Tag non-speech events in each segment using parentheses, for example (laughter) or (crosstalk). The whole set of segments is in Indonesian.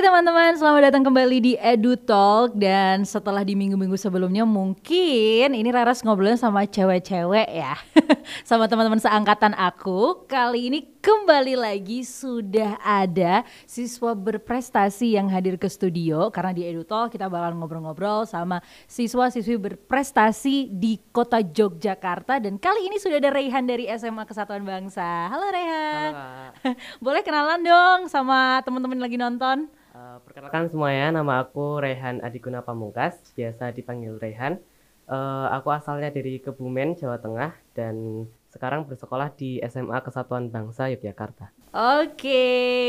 Hai teman-teman, selamat datang kembali di Edu Talk dan setelah di minggu-minggu sebelumnya mungkin ini Rara ngobrolnya sama cewek-cewek ya. (laughs) sama teman-teman seangkatan aku. Kali ini kembali lagi sudah ada siswa berprestasi yang hadir ke studio karena di Edu Talk kita bakal ngobrol-ngobrol sama siswa-siswi berprestasi di Kota Yogyakarta dan kali ini sudah ada Rehan dari SMA Kesatuan Bangsa. Halo Rehan. Halo. (laughs) Boleh kenalan dong sama teman-teman lagi nonton? Eh, perkenalkan semuanya, nama aku Rehan Adiguna Pamungkas, biasa dipanggil Rehan. Uh, aku asalnya dari Kebumen, Jawa Tengah, dan sekarang bersekolah di SMA Kesatuan Bangsa Yogyakarta. Oke,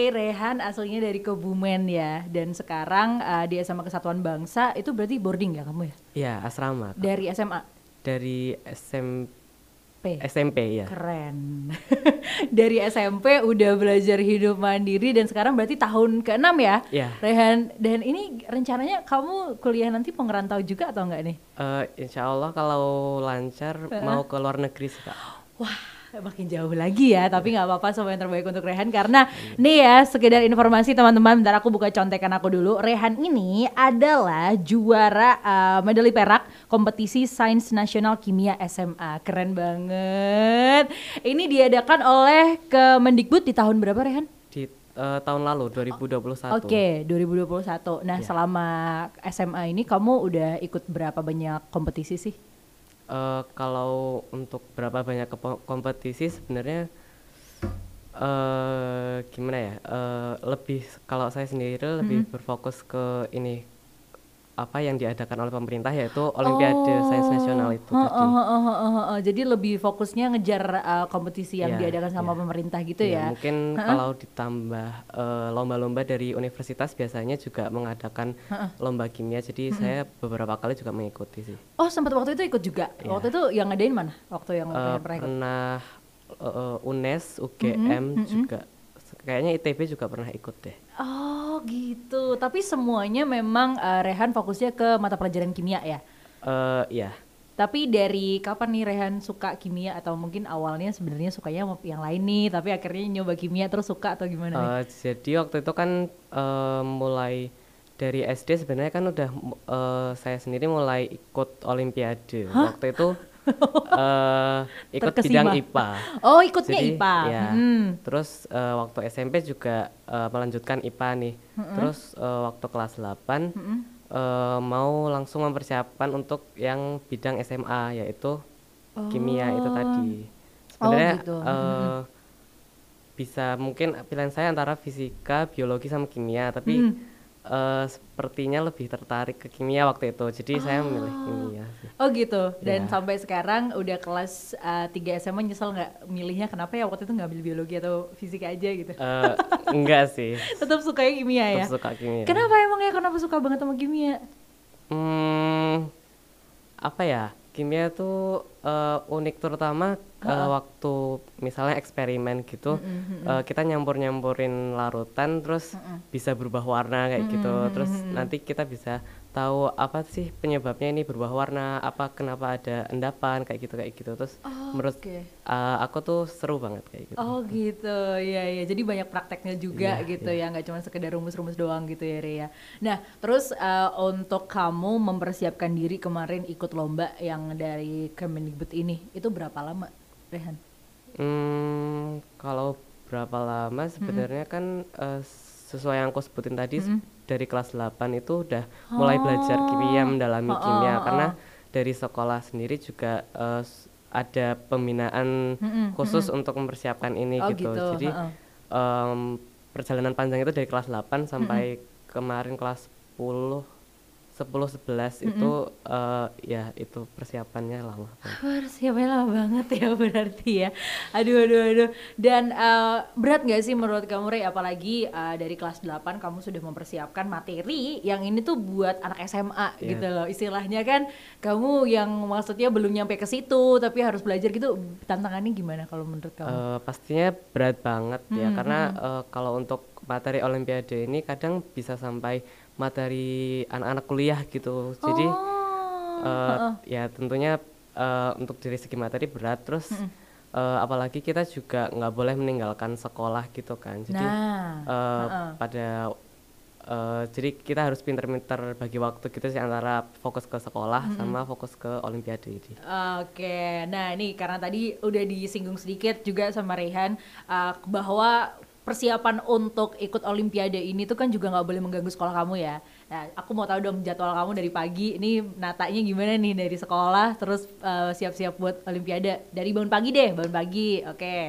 Rehan aslinya dari Kebumen ya, dan sekarang uh, di SMA Kesatuan Bangsa itu berarti boarding ya kamu ya? Iya, asrama. Dari SMA? Dari SMP SMP. SMP ya. Keren. (laughs) Dari SMP udah belajar hidup mandiri dan sekarang berarti tahun ke-6 ya. Yeah. Rehan dan ini rencananya kamu kuliah nanti pengerantau juga atau enggak nih? Uh, insya Allah kalau lancar uh. mau ke luar negeri sih kak. Wah makin jauh lagi ya tapi nggak apa-apa semua yang terbaik untuk Rehan karena nih ya sekedar informasi teman-teman bentar aku buka contekan aku dulu Rehan ini adalah juara uh, medali perak kompetisi sains nasional kimia SMA keren banget ini diadakan oleh Kemendikbud di tahun berapa Rehan? Di uh, tahun lalu 2021. Oke, okay, 2021. Nah, yeah. selama SMA ini kamu udah ikut berapa banyak kompetisi sih? uh, kalau untuk berapa banyak kompetisi sebenarnya uh, gimana ya uh, lebih kalau saya sendiri lebih mm -hmm. berfokus ke ini apa yang diadakan oleh pemerintah yaitu Olimpiade oh, Sains Nasional itu oh, tadi. Oh, oh, oh, oh, oh. Jadi lebih fokusnya ngejar uh, kompetisi yang yeah, diadakan sama yeah. pemerintah gitu yeah, ya. Mungkin uh kalau ditambah lomba eh, lomba-lomba dari universitas biasanya juga mengadakan uh lomba kimia. Jadi uh saya beberapa kali juga mengikuti sih. Oh, sempat waktu itu ikut juga. Yeah. Waktu itu yang ngadain mana? Waktu yang uh, pernah ikut. Pernah uh, UNES, UGM hmm juga. hmm Kayaknya ITB juga pernah ikut deh. Oh gitu. Tapi semuanya memang uh, Rehan fokusnya ke mata pelajaran kimia ya? Uh, ya. Tapi dari kapan nih Rehan suka kimia atau mungkin awalnya sebenarnya sukanya yang lain nih, tapi akhirnya nyoba kimia terus suka atau gimana? Uh, Jadi waktu itu kan uh, mulai dari SD sebenarnya kan udah uh, saya sendiri mulai ikut olimpiade. Huh? Waktu itu uh, (laughs) ikut Terkesima. bidang IPA. Oh, ikutnya Jadi, IPA. Ya. Hmm. Terus uh, waktu SMP juga uh, melanjutkan IPA nih. Hmm. Terus uh, waktu kelas 8 hmm. uh, mau langsung mempersiapkan untuk yang bidang SMA yaitu oh. kimia itu oh. tadi. Oh, Sebenarnya oh, gitu. uh, hmm. bisa mungkin pilihan saya antara fisika, biologi sama kimia, tapi hmm uh, sepertinya lebih tertarik ke kimia waktu itu. Jadi oh. saya ah. memilih kimia. Oh gitu. Dan ya. sampai sekarang udah kelas uh, eh, 3 SMA nyesel nggak milihnya kenapa ya waktu itu nggak ambil biologi atau fisika aja gitu? Uh, enggak sih. (laughs) Tetap suka kimia ya. suka kimia. Kenapa emang ya kenapa suka banget sama kimia? Hmm, apa ya? kimia itu uh, eh, unik terutama uh, uh, waktu misalnya eksperimen gitu uh, uh, uh, kita nyampur nyampurin larutan terus uh, uh. bisa berubah warna kayak uh, gitu terus nanti kita bisa tahu apa sih penyebabnya ini berubah warna apa kenapa ada endapan kayak gitu kayak gitu terus oh, menurut okay. uh, eh, aku tuh seru banget kayak gitu oh gitu ya ya jadi banyak prakteknya juga yeah, gitu yeah. ya nggak cuma sekedar rumus-rumus doang gitu ya Ria nah terus uh, untuk kamu mempersiapkan diri kemarin ikut lomba yang dari Kemendikbud ini itu berapa lama Rehan? Hmm kalau berapa lama sebenarnya mm -hmm. kan uh, sesuai yang aku sebutin tadi mm -hmm dari kelas 8 itu udah oh. mulai belajar kimia, mendalami oh, kimia oh, karena dari sekolah sendiri juga uh, ada pembinaan hmm, khusus hmm. untuk mempersiapkan ini oh, gitu. gitu. Jadi um, perjalanan panjang itu dari kelas 8 sampai hmm. kemarin kelas 10 sepuluh sebelas itu uh, ya itu persiapannya lama. Persiapannya lama banget ya (laughs) berarti ya. Aduh aduh aduh. Dan uh, berat gak sih menurut kamu Rey apalagi uh, dari kelas 8 kamu sudah mempersiapkan materi yang ini tuh buat anak SMA yeah. gitu loh. Istilahnya kan kamu yang maksudnya belum nyampe ke situ tapi harus belajar gitu tantangannya gimana kalau menurut kamu? Uh, pastinya berat banget ya karena hmm. uh, kalau untuk materi olimpiade ini kadang bisa sampai materi anak-anak kuliah gitu jadi oh. uh, uh ya tentunya uh, untuk dari segi materi berat terus mm Uh, apalagi kita juga nggak boleh meninggalkan sekolah gitu kan jadi nah, uh, uh pada uh, jadi kita harus pinter-pinter bagi waktu gitu sih antara fokus ke sekolah -hmm. sama fokus ke olimpiade ini. Oke, nah ini karena tadi udah disinggung sedikit juga sama Rehan uh, bahwa persiapan untuk ikut olimpiade ini tuh kan juga nggak boleh mengganggu sekolah kamu ya. Nah, aku mau tahu dong jadwal kamu dari pagi ini natanya gimana nih dari sekolah terus eh, siap-siap uh, buat olimpiade. Dari bangun pagi deh, bangun pagi. Oke. Okay.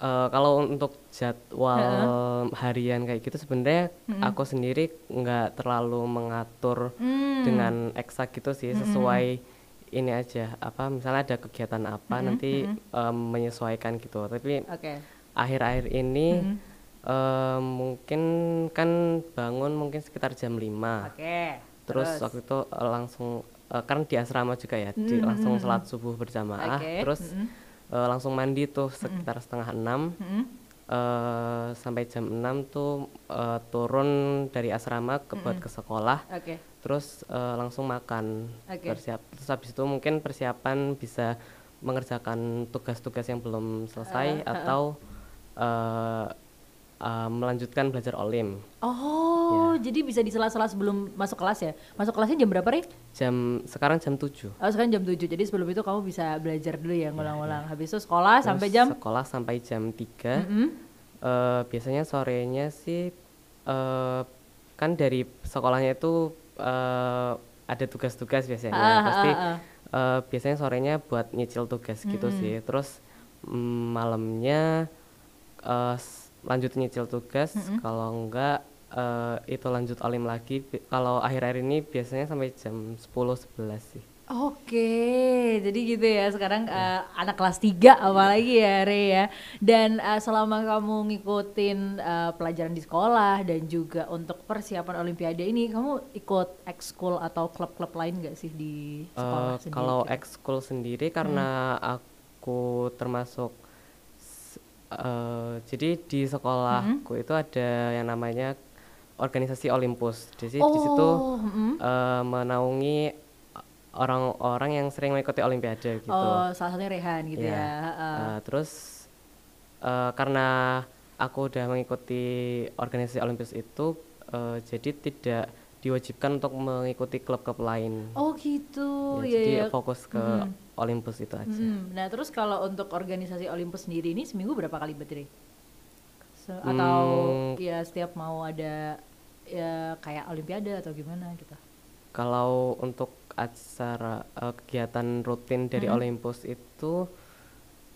Uh, eh, kalau untuk jadwal uh -huh. harian kayak gitu sebenarnya uh -huh. aku sendiri nggak terlalu mengatur hmm. dengan eksak gitu sih sesuai uh -huh. ini aja apa misalnya ada kegiatan apa nanti um, menyesuaikan gitu tapi akhir-akhir okay. ini Uh, mungkin kan bangun mungkin sekitar jam 5 Oke. Okay, terus, terus waktu itu uh, langsung uh, eh, karena di asrama juga ya, mm -hmm. di, langsung hmm, hmm. sholat subuh berjamaah. Okay. Terus mm -hmm. uh, langsung mandi tuh sekitar mm -hmm. setengah enam. Mm -hmm. uh, sampai jam 6 tuh uh, turun dari asrama ke mm -hmm. buat ke sekolah. Okay. Terus uh, langsung makan. Okay. Terus habis itu mungkin persiapan bisa mengerjakan tugas-tugas yang belum selesai uh, atau uh, uh Eh, melanjutkan belajar olim. Oh, ya. jadi bisa di sela-sela sebelum masuk kelas ya? Masuk kelasnya jam berapa, nih? Jam sekarang jam 7. Oh, sekarang jam 7. Jadi sebelum itu kamu bisa belajar dulu ya, ya ngulang-ngulang. Ya, ya. Habis itu sekolah Terus sampai jam Sekolah sampai jam 3. Mm -hmm. uh, eh, biasanya sorenya sih uh, kan dari sekolahnya itu uh, ada tugas-tugas biasanya. Ah, ah Pasti ah, ah. Uh, biasanya sorenya buat nyicil tugas mm -hmm. gitu sih. Terus mm, malamnya uh, lanjut nyicil tugas mm -hmm. kalau enggak uh, itu lanjut olim lagi kalau akhir-akhir ini biasanya sampai jam 10 11 sih Oke, jadi gitu ya sekarang ya. Uh, anak kelas 3 apalagi ya Re ya. Dan uh, selama kamu ngikutin uh, pelajaran di sekolah dan juga untuk persiapan olimpiade ini kamu ikut ekskul atau klub-klub lain gak sih di sekolah uh, sendiri? Kalau ekskul sendiri karena hmm. aku termasuk Eh, jadi di sekolahku hmm itu ada yang namanya organisasi Olympus. Jadi oh, di situ hmm uh, menaungi orang-orang yang sering mengikuti Olimpiade gitu. Oh, salah satunya Rehan gitu yeah. ya. Uh. Uh, terus uh, karena aku udah mengikuti organisasi Olympus itu, uh, jadi tidak diwajibkan untuk mengikuti klub-klub lain. Oh gitu. Ya, iya, jadi iya. ya. fokus ke hmm. Olympus itu aja. Hmm. Nah terus kalau untuk organisasi Olympus sendiri ini seminggu berapa kali berdiri? Se hmm. atau ya setiap mau ada ya kayak Olimpiade atau gimana gitu? Kalau untuk acara uh, kegiatan rutin dari hmm. Olympus itu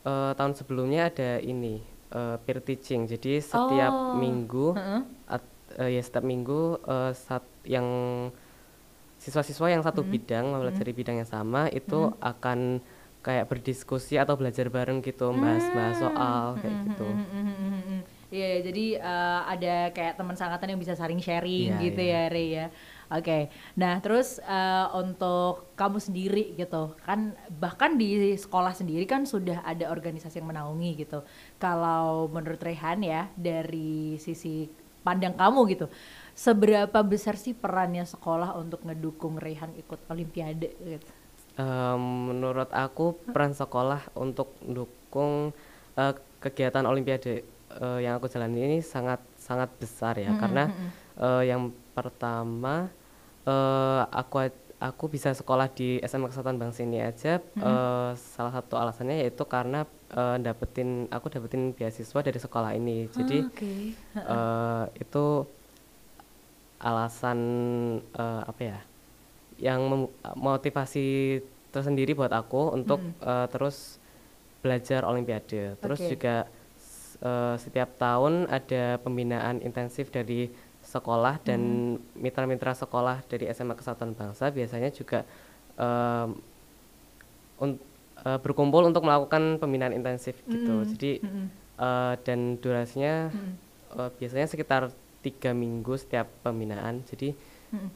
uh, tahun sebelumnya ada ini uh, peer teaching. Jadi setiap oh. minggu uh uh, ya setiap minggu uh, eh, saat yang siswa-siswa yang satu hmm. bidang mempelajari hmm. bidang yang sama itu hmm. akan kayak berdiskusi atau belajar bareng gitu bahas-bahas mm-hmm. soal kayak mm-hmm. gitu. Mm-hmm. Iya, yeah, jadi uh, ada kayak teman sangkatan yang bisa saling sharing yeah, gitu yeah. ya, Rey ya. Oke, okay. nah terus uh, untuk kamu sendiri gitu kan bahkan di sekolah sendiri kan sudah ada organisasi yang menaungi gitu. Kalau menurut Rehan ya dari sisi pandang kamu gitu seberapa besar sih perannya sekolah untuk ngedukung Rehan ikut olimpiade gitu um, menurut aku peran sekolah untuk dukung uh, kegiatan olimpiade uh, yang aku jalani ini sangat sangat besar ya karena -hmm. karena uh, yang pertama uh, aku aku bisa sekolah di SMA Kesehatan Bangsini aja -hmm. uh, salah satu alasannya yaitu karena uh, dapetin aku dapetin beasiswa dari sekolah ini ah, jadi okay. uh, eh, itu alasan uh, apa ya yang motivasi tersendiri buat aku untuk hmm. uh, terus belajar olimpiade terus okay. juga uh, setiap tahun ada pembinaan intensif dari sekolah dan hmm. mitra-mitra sekolah dari SMA Kesatuan Bangsa biasanya juga um, untuk uh, berkumpul untuk melakukan pembinaan intensif gitu. Mm-hmm. Jadi mm. Uh, dan durasinya mm. uh, biasanya sekitar tiga minggu setiap pembinaan. Jadi mm.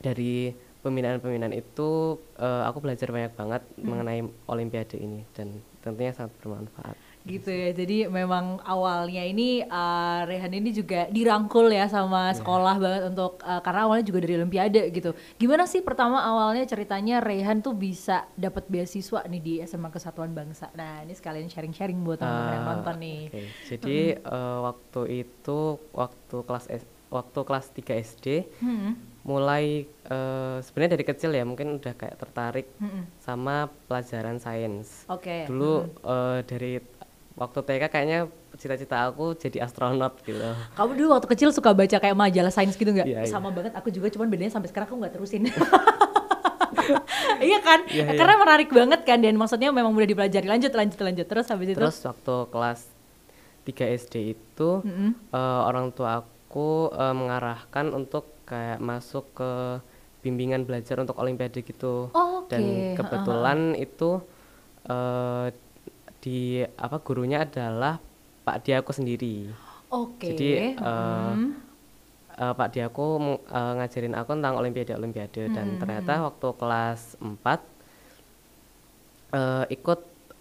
dari pembinaan-pembinaan itu uh, aku belajar banyak banget mm. mengenai Olimpiade ini dan tentunya sangat bermanfaat gitu ya jadi memang awalnya ini uh, Rehan ini juga dirangkul ya sama iya. sekolah yeah. banget untuk uh, karena awalnya juga dari Olimpiade gitu gimana sih pertama awalnya ceritanya Rehan tuh bisa dapat beasiswa nih di SMA Kesatuan Bangsa nah ini sekalian sharing-sharing buat teman-teman ah, yang nonton nih okay. jadi hmm. uh, waktu itu waktu kelas S, waktu kelas 3 SD hmm. mulai uh, sebenarnya dari kecil ya mungkin udah kayak tertarik hmm. sama pelajaran sains. Okay. Dulu hmm. uh, dari waktu TK kayaknya cita-cita aku jadi astronot gitu. Kamu dulu waktu kecil suka baca kayak majalah sains gitu nggak? Yeah, iya. Sama yeah. banget aku juga, cuman bedanya sampai sekarang aku nggak terusin. (laughs) iya kan? Yeah, iya. Karena menarik banget kan dan maksudnya memang udah dipelajari. Lanjut, lanjut, lanjut terus habis itu. Terus waktu kelas 3 SD itu mm -hmm. uh, orang tua aku uh, mengarahkan untuk kayak masuk ke bimbingan belajar untuk olimpiade gitu. Oh, okay. Dan kebetulan uh -huh. itu uh, di apa gurunya adalah Pak Diako sendiri. Oke. Okay. Jadi eh, hmm. uh, Pak Diako uh, eh, ngajarin aku tentang olimpiade olimpiade hmm. dan ternyata waktu kelas 4 uh, ikut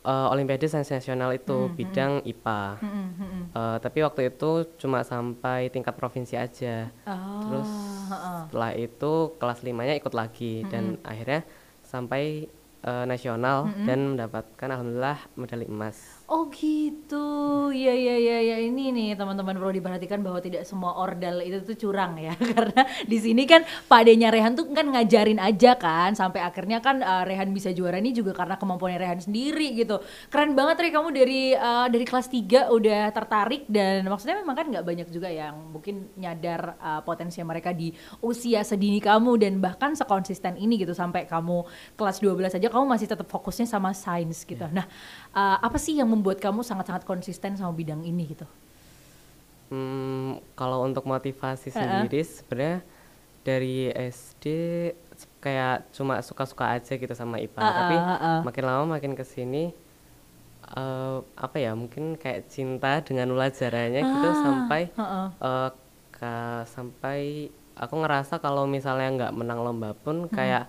uh, olimpiade sensasional itu hmm. hmm. bidang IPA. Hmm. Hmm. Uh, tapi waktu itu cuma sampai tingkat provinsi aja. Oh. Terus setelah itu kelas limanya ikut lagi hmm. dan hmm. akhirnya sampai uh, nasional mm -hmm. dan mendapatkan alhamdulillah medali emas. Oh gitu, ya ya ya ya ini nih teman-teman perlu diperhatikan bahwa tidak semua ordal itu tuh curang ya (laughs) karena di sini kan Denya Rehan tuh kan ngajarin aja kan sampai akhirnya kan uh, Rehan bisa juara ini juga karena kemampuannya Rehan sendiri gitu. Keren banget ri kamu dari uh, dari kelas 3 udah tertarik dan maksudnya memang kan nggak banyak juga yang mungkin nyadar uh, potensi mereka di usia sedini kamu dan bahkan sekonsisten ini gitu sampai kamu kelas 12 aja kamu masih tetap fokusnya sama sains gitu. Yeah. Nah, uh, apa sih yang membuat kamu sangat-sangat konsisten sama bidang ini gitu? Hmm, kalau untuk motivasi uh-uh. sendiri sebenarnya dari SD kayak cuma suka-suka aja gitu sama IPA, uh-uh, tapi uh-uh. makin lama makin kesini uh, eh, apa ya mungkin kayak cinta dengan pelajarannya -uh. gitu ah, sampai uh-uh. uh, eh, ke, sampai aku ngerasa kalau misalnya nggak menang lomba pun kayak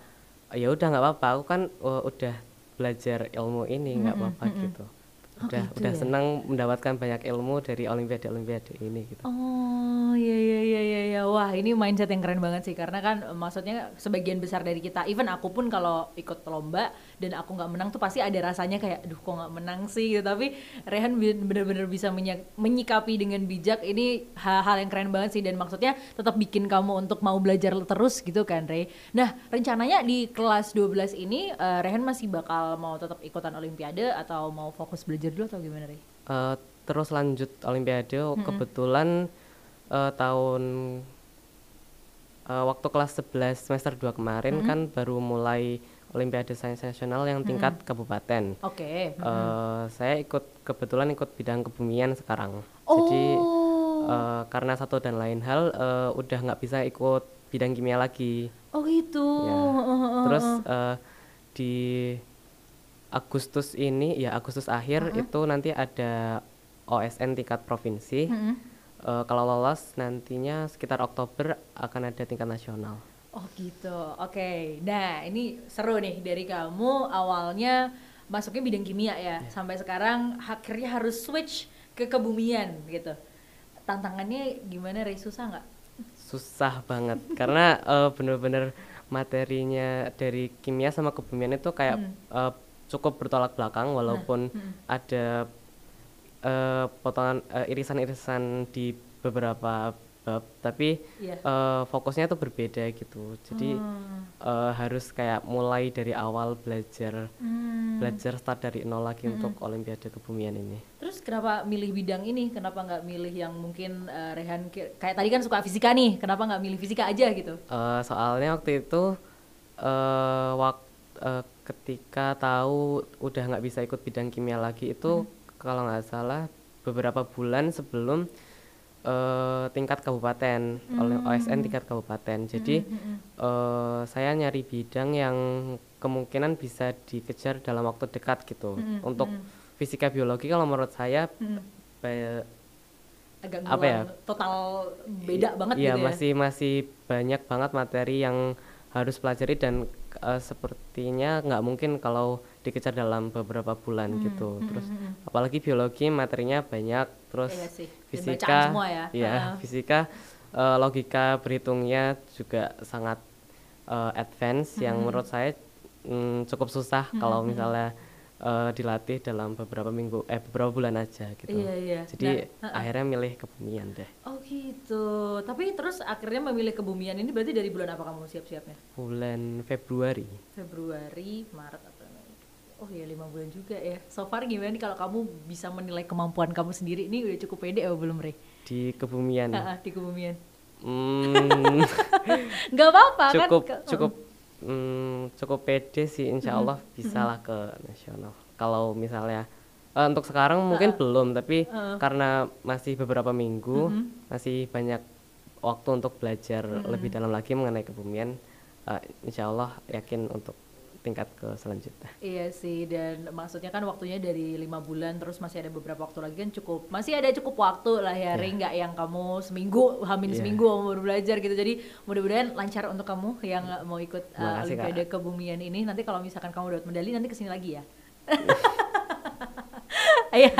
-huh. ya udah nggak apa-apa aku kan uh, udah belajar ilmu ini nggak mm-hmm. apa-apa mm-hmm. gitu oh, udah oh, udah ya? senang mendapatkan banyak ilmu dari olimpiade olimpiade ini gitu oh iya iya iya iya ya. wah ini mindset yang keren banget sih karena kan maksudnya sebagian besar dari kita even aku pun kalau ikut lomba dan aku nggak menang tuh pasti ada rasanya kayak aduh kok nggak menang sih gitu tapi Rehan bener-bener bisa menyikapi dengan bijak ini hal-hal yang keren banget sih dan maksudnya tetap bikin kamu untuk mau belajar terus gitu kan Rey nah rencananya di kelas 12 ini uh, Rehan masih bakal mau tetap ikutan olimpiade atau mau fokus belajar dulu atau gimana Rey? Uh, terus lanjut olimpiade -hmm. kebetulan uh, tahun uh, waktu kelas 11 semester 2 kemarin -hmm. kan baru mulai Olimpiade Sains Nasional yang tingkat hmm. kabupaten. Oke. Okay. Eh, hmm. saya ikut kebetulan ikut bidang kebumian sekarang. Oh. Jadi uh, eh, karena satu dan lain hal uh, udah nggak bisa ikut bidang kimia lagi. Oh gitu. Ya. Terus uh, di Agustus ini ya Agustus akhir uh itu nanti ada OSN tingkat provinsi. Hmm. uh, kalau lolos nantinya sekitar Oktober akan ada tingkat nasional. Oh gitu, oke. Okay. Nah ini seru nih dari kamu awalnya masuknya bidang kimia ya, yeah. sampai sekarang akhirnya harus switch ke kebumian gitu. Tantangannya gimana Rey, susah nggak? Susah banget, (laughs) karena uh, bener-bener materinya dari kimia sama kebumian itu kayak hmm. uh, cukup bertolak belakang nah, walaupun hmm. ada uh, potongan uh, irisan-irisan di beberapa bab tapi yeah. Iya. uh, fokusnya tuh berbeda gitu jadi hmm. uh, harus kayak mulai dari awal belajar hmm. belajar start dari nol lagi hmm. untuk olimpiade kebumian ini terus kenapa milih bidang ini kenapa nggak milih yang mungkin uh, Rehan kayak tadi kan suka fisika nih kenapa nggak milih fisika aja gitu uh, soalnya waktu itu uh, waktu uh, ketika tahu udah nggak bisa ikut bidang kimia lagi itu hmm. kalau nggak salah beberapa bulan sebelum uh, tingkat kabupaten mm. oleh OSN tingkat kabupaten. Jadi mm-hmm. uh, saya nyari bidang yang kemungkinan bisa dikejar dalam waktu dekat gitu. Mm-hmm. Untuk fisika biologi kalau menurut saya mm agak apa ya total beda banget iya, gitu ya. masih masih banyak banget materi yang harus pelajari dan uh, sepertinya nggak mungkin kalau dikejar dalam beberapa bulan hmm, gitu hmm, terus hmm, hmm. apalagi biologi materinya banyak terus iya sih. fisika semua ya, ya uh. fisika uh, logika berhitungnya juga sangat uh, advance hmm. yang hmm. menurut saya mm, cukup susah hmm. kalau misalnya uh, dilatih dalam beberapa minggu eh beberapa bulan aja gitu. Iya, iya. Jadi nah, uh. akhirnya milih kebumian deh. Oh gitu. Tapi terus akhirnya memilih kebumian ini berarti dari bulan apa kamu siap-siapnya? Bulan Februari. Februari, Maret, oh iya lima bulan juga ya so far gimana nih kalau kamu bisa menilai kemampuan kamu sendiri ini udah cukup pede ya belum Re? di kebumian ha di kebumian hmm. (laughs) nggak apa-apa cukup kan? cukup hmm. hmm, cukup pede sih insya hmm. Allah bisa hmm. lah ke nasional kalau misalnya uh, untuk sekarang uh, mungkin belum tapi uh, karena masih beberapa minggu uh -huh. masih banyak waktu untuk belajar uh -huh. lebih dalam lagi mengenai kebumian uh, insya Allah yakin untuk tingkat ke selanjutnya. Iya sih dan maksudnya kan waktunya dari lima bulan terus masih ada beberapa waktu lagi kan cukup masih ada cukup waktu lah ya iya. Ring nggak yang kamu seminggu hamil yeah. seminggu baru belajar gitu jadi mudah-mudahan lancar untuk kamu yang mau ikut uh, Kebumian ini nanti kalau misalkan kamu dapat medali nanti kesini lagi ya. Iya, (laughs) iya.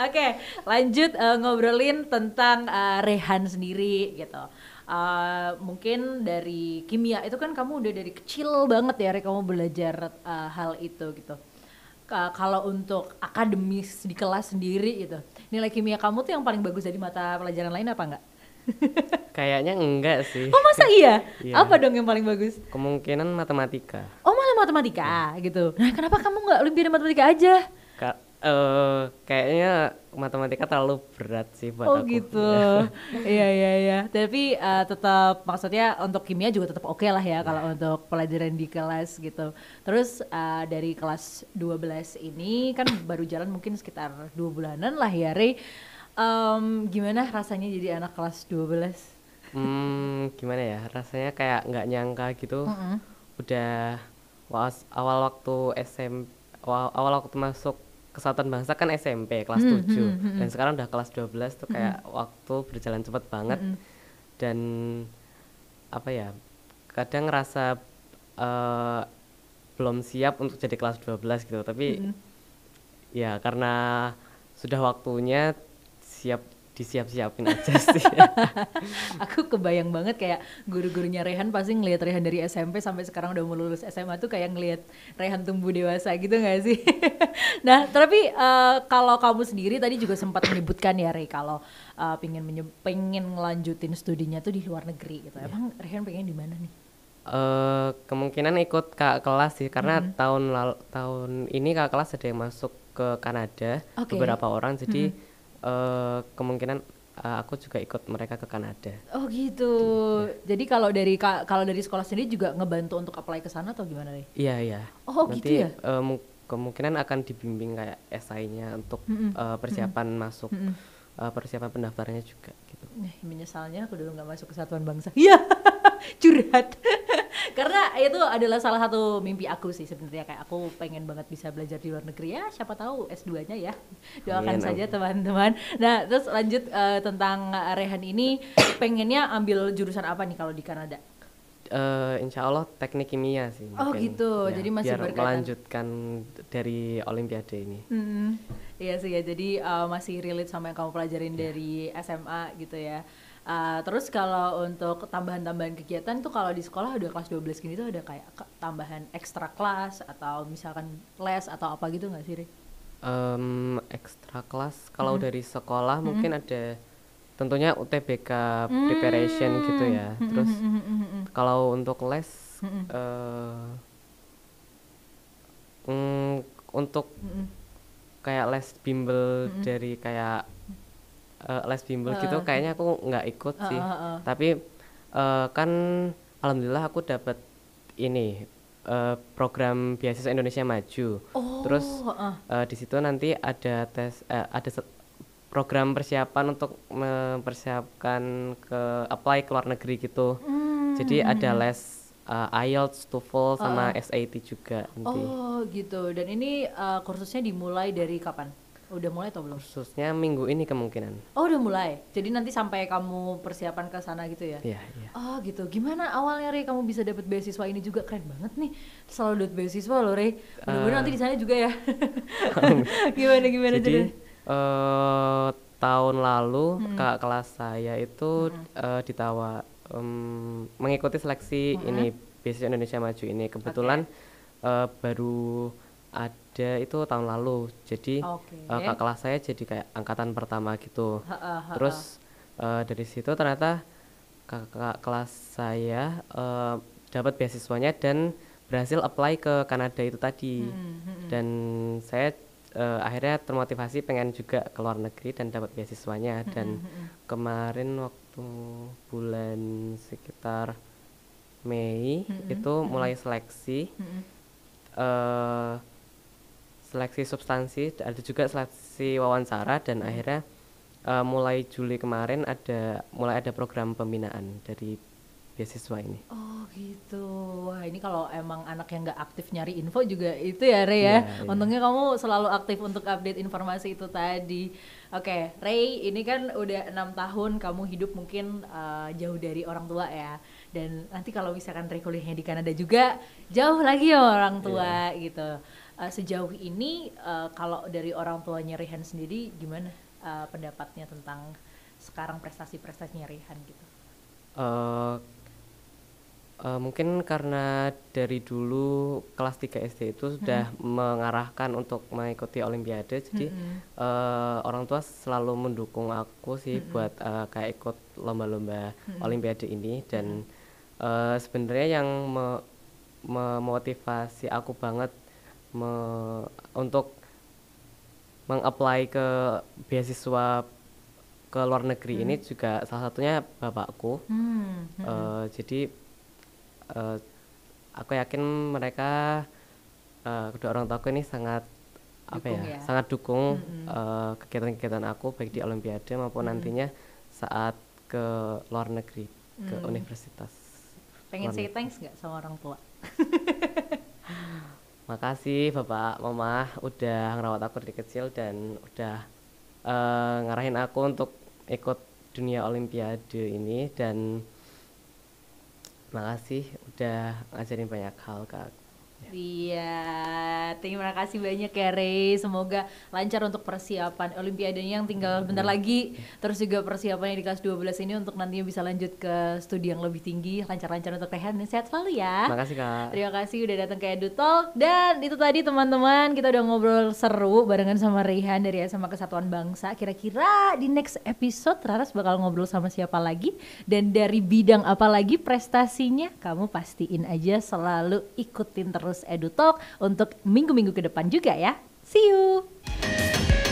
oke. Okay, lanjut uh, ngobrolin tentang uh, Rehan sendiri gitu uh, mungkin dari kimia itu kan kamu udah dari kecil banget ya rek kamu belajar uh, hal itu gitu uh, kalau untuk akademis di kelas sendiri gitu nilai kimia kamu tuh yang paling bagus dari mata pelajaran lain apa enggak (laughs) Kayaknya enggak sih. Oh masa iya? iya? Apa dong yang paling bagus? Kemungkinan matematika. Oh malah matematika gitu. Nah kenapa kamu nggak lebih dari matematika aja? Ka uh, kayaknya matematika terlalu berat sih buat oh, aku. Oh gitu. Iya. (laughs) iya iya iya. Tapi uh, tetap maksudnya untuk kimia juga tetap oke okay lah ya kalau iya. untuk pelajaran di kelas gitu. Terus uh, dari kelas 12 ini kan baru jalan mungkin sekitar dua bulanan lah ya Rey. Um, gimana rasanya jadi anak kelas 12? Hmm, gimana ya? Rasanya kayak nggak nyangka gitu. Mm -hmm. Udah was, awal waktu SMP awal waktu masuk kesatuan bangsa kan SMP kelas hmm, 7 hmm, hmm, dan sekarang udah kelas 12 tuh kayak hmm. waktu berjalan cepet banget hmm. hmm. dan apa ya kadang ngerasa uh, belum siap untuk jadi kelas 12 gitu tapi hmm. ya karena sudah waktunya siap disiap-siapin aja (laughs) sih. aku kebayang banget kayak guru-gurunya Rehan pasti ngelihat Rehan dari SMP sampai sekarang udah mau lulus SMA tuh kayak ngelihat Rehan tumbuh dewasa gitu gak sih? (laughs) nah, tapi uh, kalau kamu sendiri tadi juga sempat menyebutkan ya Rey kalau uh, pingin pengen ngelanjutin studinya tuh di luar negeri gitu. Yeah. Emang Rehan pengen di mana nih? Uh, kemungkinan ikut kak kelas sih karena hmm. tahun lalu tahun ini kak kelas ada yang masuk ke Kanada okay. beberapa orang jadi hmm uh, kemungkinan uh, aku juga ikut mereka ke Kanada. Oh gitu. Ya. Jadi kalau dari kalau dari sekolah sendiri juga ngebantu untuk apply ke sana atau gimana nih? Iya iya. Oh gitu Nanti, gitu ya. Uh, kemungkinan akan dibimbing kayak SI-nya untuk mm -mm. uh, persiapan mm -mm. masuk. Mm -mm. Uh, persiapan pendaftarannya juga gitu. Eh, menyesalnya aku dulu nggak masuk kesatuan bangsa. Iya, (laughs) curhat karena itu adalah salah satu mimpi aku sih sebenarnya kayak aku pengen banget bisa belajar di luar negeri ya siapa tahu S2-nya ya doakan Amin. saja teman-teman nah terus lanjut uh, tentang eh, Rehan ini pengennya ambil jurusan apa nih kalau di Kanada uh, insya Allah teknik kimia sih. Oh gitu, ya, jadi masih biar berkaitan. melanjutkan dari Olimpiade ini. Hmm, iya sih ya, jadi uh, masih relate sama yang kamu pelajarin yeah. dari SMA gitu ya. Uh, terus kalau untuk tambahan-tambahan kegiatan tuh kalau di sekolah udah kelas 12 gini tuh ada kayak tambahan ekstra kelas atau misalkan les atau apa gitu nggak sih, Um, ekstra kelas kalau hmm. dari sekolah hmm. mungkin ada tentunya UTBK hmm. preparation gitu ya. Terus hmm. kalau untuk les hmm. uh, um, untuk hmm. kayak les bimbel hmm. dari kayak uh, les bimbel uh, gitu kayaknya aku nggak ikut uh, sih uh, uh, tapi uh, kan alhamdulillah aku dapat ini uh, program beasiswa Indonesia Maju oh, terus uh. Uh, di situ nanti ada tes uh, ada program persiapan untuk mempersiapkan ke apply ke luar negeri gitu mm, jadi ada hmm. les uh, IELTS, TOEFL sama SAT juga nanti. Oh gitu. Dan ini uh, kursusnya dimulai dari kapan? Udah mulai atau belum? Khususnya minggu ini kemungkinan. Oh, udah mulai. Jadi nanti sampai kamu persiapan ke sana gitu ya? Iya, iya. Oh, gitu. Gimana awalnya Rey kamu bisa dapet beasiswa ini juga keren banget nih. Selalu dapat beasiswa loh, Rey. Mudah-mudahan uh, nanti di sana juga ya. (laughs) gimana gimana jadi? uh, tahun lalu hmm. kakak kelas saya itu hmm. uh, ditawa um, mengikuti seleksi hmm. ini Beasiswa Indonesia Maju ini. Kebetulan okay. uh, eh, baru ada itu tahun lalu jadi okay. uh, eh, kak kelas saya jadi kayak angkatan pertama gitu ha, ha, ha, terus uh, dari situ ternyata kakak kelas saya uh, dapat beasiswanya dan berhasil apply ke Kanada itu tadi hmm, hmm, hmm. dan saya uh, akhirnya termotivasi pengen juga ke luar negeri dan dapat beasiswanya hmm, dan hmm, hmm, kemarin waktu bulan sekitar Mei itu mulai seleksi uh, seleksi substansi ada juga seleksi wawancara dan hmm. akhirnya uh, mulai Juli kemarin ada mulai ada program pembinaan dari beasiswa ini. Oh gitu. Wah ini kalau emang anak yang nggak aktif nyari info juga itu ya Ray ya. Yeah, iya. Untungnya kamu selalu aktif untuk update informasi itu tadi. Oke, okay, Ray ini kan udah enam tahun kamu hidup mungkin uh, jauh dari orang tua ya. Dan nanti kalau misalkan Ray kuliahnya di Kanada juga jauh lagi ya orang tua yeah. gitu. Uh, sejauh ini uh, kalau dari orang tuanya Rehan sendiri gimana uh, pendapatnya tentang sekarang prestasi-prestasinya Rehan gitu? Uh, Uh, mungkin karena dari dulu kelas 3 SD itu sudah -hmm. mengarahkan untuk mengikuti olimpiade jadi -hmm. uh, orang tua selalu mendukung aku sih -hmm. buat uh, kayak ikut lomba-lomba -hmm. olimpiade ini dan uh, sebenarnya yang me memotivasi aku banget me untuk mengapply ke beasiswa ke luar negeri -hmm. ini juga salah satunya bapakku hmm, -hmm. uh, jadi uh, aku yakin mereka uh, kedua orang tua aku ini sangat dukung apa ya, ya sangat dukung mm-hmm. uh, kegiatan-kegiatan aku baik di olimpiade maupun mm-hmm. nantinya saat ke luar negeri mm ke universitas pengen say thanks nggak sama orang tua (laughs) makasih bapak mama udah ngerawat aku dari kecil dan udah uh, ngarahin aku untuk ikut dunia olimpiade ini dan makasih udah ngajarin banyak hal ke aku Iya, terima kasih banyak ya Ray. Semoga lancar untuk persiapan Olimpiade yang tinggal bentar lagi. Terus juga persiapan yang di kelas 12 ini untuk nantinya bisa lanjut ke studi yang lebih tinggi. Lancar-lancar untuk Tehan dan sehat selalu ya. Terima kasih Kak. Terima kasih udah datang ke Edu Talk dan itu tadi teman-teman kita udah ngobrol seru barengan sama Rehan dari SMA Kesatuan Bangsa. Kira-kira di next episode Raras bakal ngobrol sama siapa lagi dan dari bidang apa lagi prestasinya kamu pastiin aja selalu ikutin terus terus EduTalk untuk minggu-minggu ke depan juga ya. See you!